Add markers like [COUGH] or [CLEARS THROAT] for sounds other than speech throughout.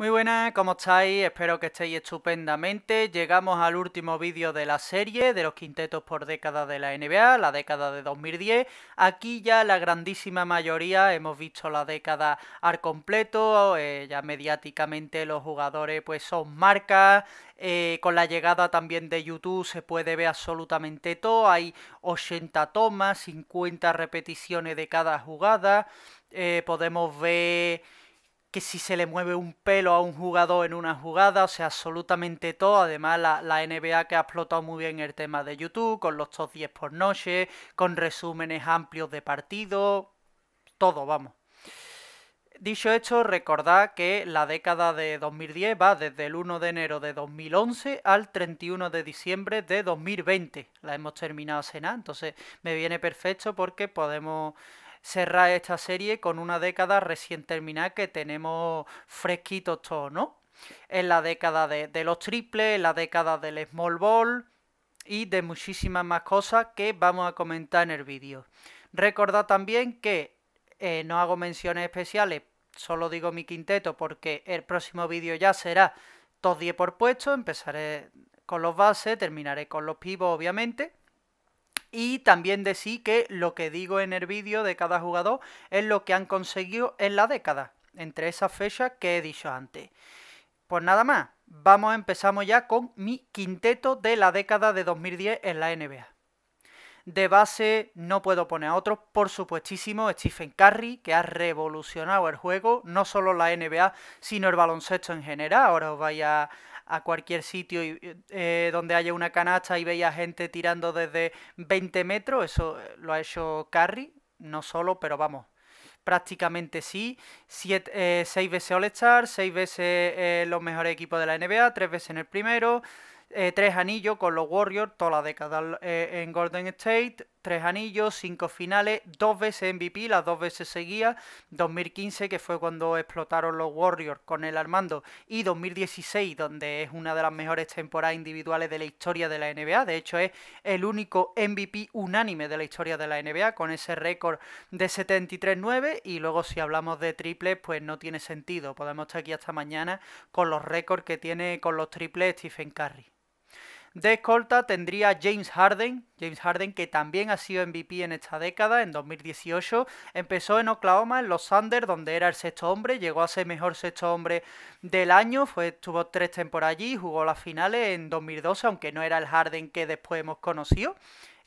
Muy buenas, ¿cómo estáis? Espero que estéis estupendamente. Llegamos al último vídeo de la serie de los quintetos por década de la NBA, la década de 2010. Aquí ya la grandísima mayoría hemos visto la década al completo, eh, ya mediáticamente los jugadores pues son marcas, eh, con la llegada también de YouTube se puede ver absolutamente todo, hay 80 tomas, 50 repeticiones de cada jugada, eh, podemos ver que si se le mueve un pelo a un jugador en una jugada, o sea, absolutamente todo. Además, la, la, NBA que ha explotado muy bien el tema de YouTube, con los top 10 por noche, con resúmenes amplios de partido, todo, vamos. Dicho esto, recordad que la década de 2010 va desde el 1 de enero de 2011 al 31 de diciembre de 2020. La hemos terminado a entonces me viene perfecto porque podemos cerrar esta serie con una década recién terminada que tenemos fresquitos todos, ¿no? En la década de, los triples, en la década del small ball y de muchísimas más cosas que vamos a comentar en el vídeo. Recordad también que eh, no hago menciones especiales, solo digo mi quinteto porque el próximo vídeo ya será ...todos 10 por puesto, empezaré con los bases, terminaré con los pivos obviamente y también decir que lo que digo en el vídeo de cada jugador es lo que han conseguido en la década, entre esas fechas que he dicho antes. Pues nada más, vamos, empezamos ya con mi quinteto de la década de 2010 en la NBA. De base no puedo poner a otro, por supuestísimo Stephen Curry, que ha revolucionado el juego, no solo la NBA, sino el baloncesto en general. Ahora os vaya a, a cualquier sitio eh, donde haya una canasta y veía gente tirando desde 20 metros. Eso eh, lo ha hecho Curry, no solo, pero vamos, prácticamente sí. Eh, seis veces All-Star, seis veces los mejores equipos de la NBA, tres veces en el primero. tres anillos con los Warriors toda la década en Golden State, tres anillos, cinco finales, dos veces MVP, las dos veces seguía, 2015 que fue cuando explotaron los Warriors con el Armando y 2016 donde es una de las mejores temporadas individuales de la historia de la NBA, de hecho es el único MVP unánime de la historia de la NBA con ese récord de 73-9 y luego si hablamos de triples pues no tiene sentido, podemos estar aquí hasta mañana con los récords que tiene con los triples Stephen Curry. De escolta tendría James Harden, James Harden que también ha sido MVP en esta década, en 2018, empezó en Oklahoma, en los Thunder, donde era el sexto hombre, llegó a ser mejor sexto hombre del año, fue, estuvo tres temporadas allí, jugó las finales en 2012, aunque no era el Harden que después hemos conocido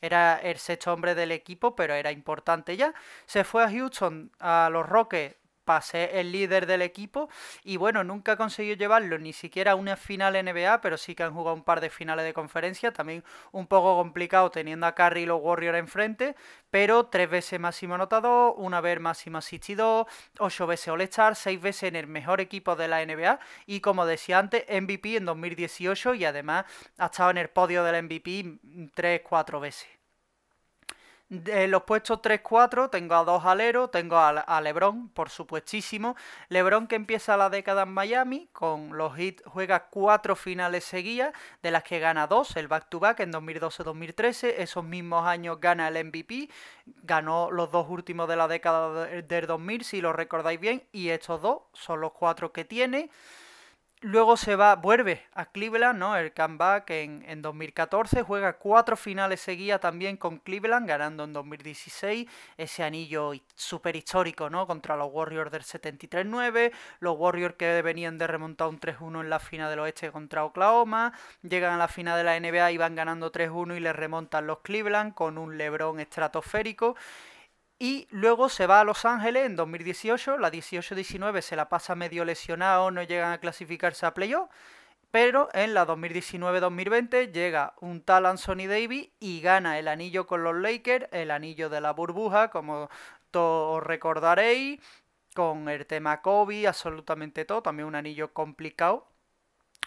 era el sexto hombre del equipo, pero era importante ya. Se fue a Houston, a los Rockets, para el líder del equipo. Y bueno, nunca ha conseguido llevarlo ni siquiera a una final NBA, pero sí que han jugado un par de finales de conferencia. También un poco complicado teniendo a Curry y los Warriors enfrente, pero tres veces máximo anotado, una vez máximo asistido, ocho veces All-Star, seis veces en el mejor equipo de la NBA. Y como decía antes, MVP en 2018 y además ha estado en el podio del MVP tres, cuatro veces. En los puestos 3-4 tengo a dos aleros, tengo a, a, Lebron, por supuestísimo. Lebron que empieza la década en Miami, con los hits juega cuatro finales seguidas, de las que gana dos, el back-to-back -back en 2012-2013, esos mismos años gana el MVP, ganó los dos últimos de la década del 2000, si lo recordáis bien, y estos dos son los cuatro que tiene. Luego se va, vuelve a Cleveland, ¿no? El comeback en, en 2014, juega cuatro finales seguidas también con Cleveland, ganando en 2016 ese anillo super histórico, ¿no? Contra los Warriors del 73-9, los Warriors que venían de remontar un 3-1 en la final del oeste contra Oklahoma, llegan a la final de la NBA y van ganando 3-1 y les remontan los Cleveland con un Lebron estratosférico. Y luego se va a Los Ángeles en 2018, la 18-19 se la pasa medio lesionado, no llegan a clasificarse a playoff, pero en la 2019-2020 llega un tal Anthony Davis y gana el anillo con los Lakers, el anillo de la burbuja, como todos recordaréis, con el tema Kobe, absolutamente todo, también un anillo complicado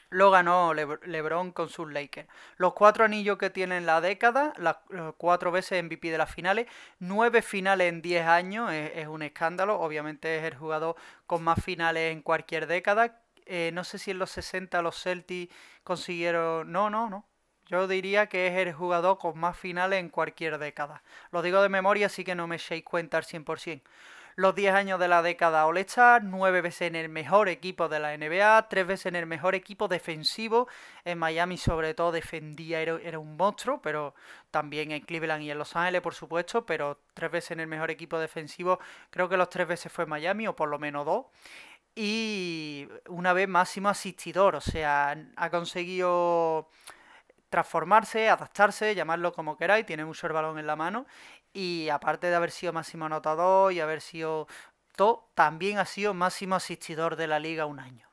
lo ganó LeBron con sus Lakers. Los cuatro anillos que tiene en la década, las cuatro veces MVP de las finales, nueve finales en diez años, es, un escándalo. Obviamente es el jugador con más finales en cualquier década. Eh, no sé si en los 60 los Celtics consiguieron. No, no, no. Yo diría que es el jugador con más finales en cualquier década. Lo digo de memoria, así que no me echéis cuenta al 100% los 10 años de la década o star 9 veces en el mejor equipo de la NBA, 3 veces en el mejor equipo defensivo. En Miami, sobre todo, defendía, era, un monstruo, pero también en Cleveland y en Los Ángeles, por supuesto, pero tres veces en el mejor equipo defensivo, creo que los tres veces fue Miami, o por lo menos dos. Y una vez máximo asistidor, o sea, ha conseguido transformarse, adaptarse, llamarlo como queráis, tiene mucho el balón en la mano y aparte de haber sido máximo anotador y haber sido todo también ha sido máximo asistidor de la liga un año.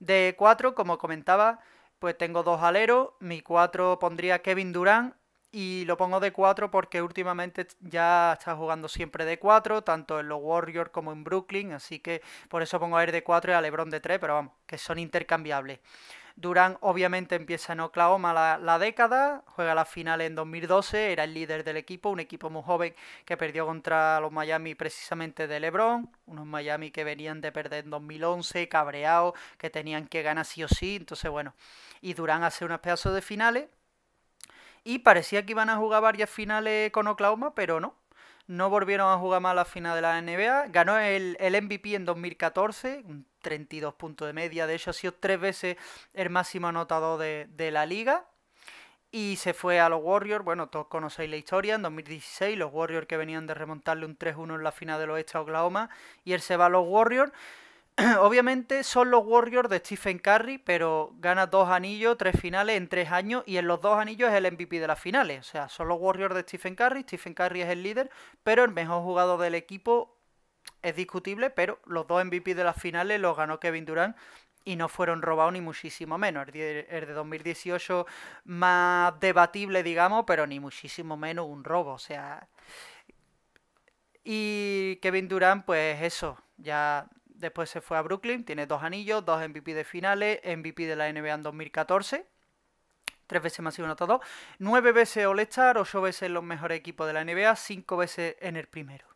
De 4, como comentaba, pues tengo dos aleros, mi 4 pondría Kevin Durán y lo pongo de 4 porque últimamente ya está jugando siempre de 4, tanto en los Warriors como en Brooklyn, así que por eso pongo a ir de 4 y a Lebron de 3, pero vamos, que son intercambiables. Durán obviamente empieza en Oklahoma la, la, década, juega la final en 2012, era el líder del equipo, un equipo muy joven que perdió contra los Miami precisamente de LeBron, unos Miami que venían de perder en 2011, cabreados, que tenían que ganar sí o sí, entonces bueno, y Durán hace unos pedazos de finales y parecía que iban a jugar varias finales con Oklahoma, pero no, no volvieron a jugar más la final de la NBA. Ganó el, el MVP en 2014, un 32 puntos de media. De hecho, ha sido tres veces el máximo anotador de, la liga. Y se fue a los Warriors. Bueno, todos conocéis la historia. En 2016, los Warriors que venían de remontarle un 3-1 en la final de los a Oklahoma. Y él se va a los Warriors. [CLEARS THROAT] Obviamente son los Warriors de Stephen Curry, pero gana dos anillos, tres finales en tres años y en los dos anillos es el MVP de las finales. O sea, son los Warriors de Stephen Curry, Stephen Curry es el líder, pero el mejor jugador del equipo es discutible, pero los dos MVP de las finales los ganó Kevin Durant y no fueron robados ni muchísimo menos. El de, 2018 más debatible, digamos, pero ni muchísimo menos un robo. O sea. Y Kevin Durant, pues eso, ya después se fue a Brooklyn, tiene dos anillos, dos MVP de finales, MVP de la NBA en 2014 tres veces más y uno todos, nueve veces All-Star, ocho veces en los mejores equipos de la NBA, cinco veces en el primero.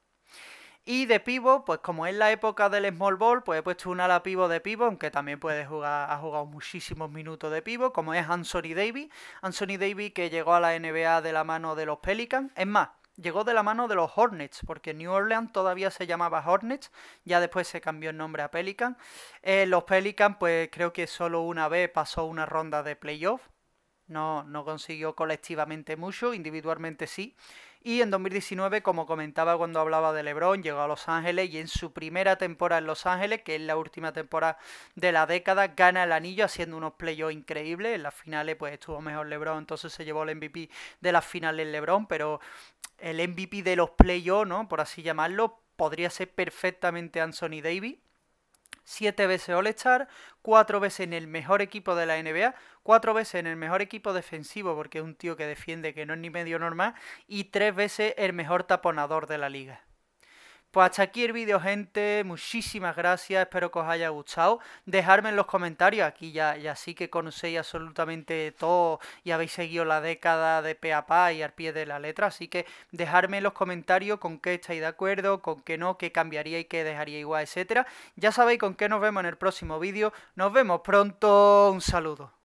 Y de pivo, pues como es la época del small ball, pues he puesto un ala pivo de pivo, aunque también puede jugar, ha jugado muchísimos minutos de pivo, como es Anthony Davis. Anthony Davis que llegó a la NBA de la mano de los Pelicans. Es más, llegó de la mano de los Hornets, porque New Orleans todavía se llamaba Hornets, ya después se cambió el nombre a Pelican. Eh, los Pelicans, pues creo que solo una vez pasó una ronda de playoff. No, no consiguió colectivamente mucho, individualmente sí. Y en 2019, como comentaba cuando hablaba de LeBron, llegó a Los Ángeles y en su primera temporada en Los Ángeles, que es la última temporada de la década, gana el anillo haciendo unos playoffs increíbles. En las finales, pues estuvo mejor LeBron, entonces se llevó el MVP de las finales LeBron, pero el MVP de los play ¿no? Por así llamarlo, podría ser perfectamente Anthony Davis siete veces All-Star, cuatro veces en el mejor equipo de la NBA, cuatro veces en el mejor equipo defensivo, porque es un tío que defiende que no es ni medio normal, y tres veces el mejor taponador de la liga. Pues hasta aquí el vídeo, gente. Muchísimas gracias. Espero que os haya gustado. Dejadme en los comentarios. Aquí ya, ya sí que conocéis absolutamente todo y habéis seguido la década de peapa y al pie de la letra. Así que dejadme en los comentarios con qué estáis de acuerdo, con qué no, qué cambiaría y qué dejaría igual, etcétera. Ya sabéis con qué nos vemos en el próximo vídeo. Nos vemos pronto. Un saludo.